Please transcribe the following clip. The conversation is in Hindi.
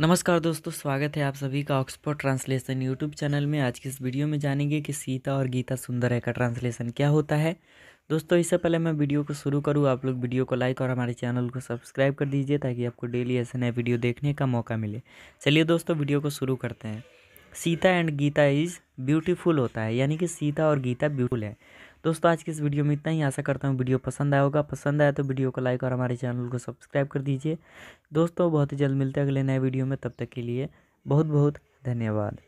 नमस्कार दोस्तों स्वागत है आप सभी का ऑक्सफोर्ड ट्रांसलेशन यूट्यूब चैनल में आज की इस वीडियो में जानेंगे कि सीता और गीता सुंदर है का ट्रांसलेशन क्या होता है दोस्तों इससे पहले मैं वीडियो को शुरू करूँ आप लोग वीडियो को लाइक और हमारे चैनल को सब्सक्राइब कर दीजिए ताकि आपको डेली ऐसे नए वीडियो देखने का मौका मिले चलिए दोस्तों वीडियो को शुरू करते हैं Sita and Gita is beautiful होता है यानी कि सीता और गीता ब्यूटीफुल है दोस्तों आज की इस वीडियो में इतना ही आशा करता हूँ वीडियो पसंद आया होगा पसंद आया तो वीडियो को लाइक और हमारे चैनल को सब्सक्राइब कर दीजिए दोस्तों बहुत ही जल्द मिलते हैं अगले नए वीडियो में तब तक के लिए बहुत बहुत धन्यवाद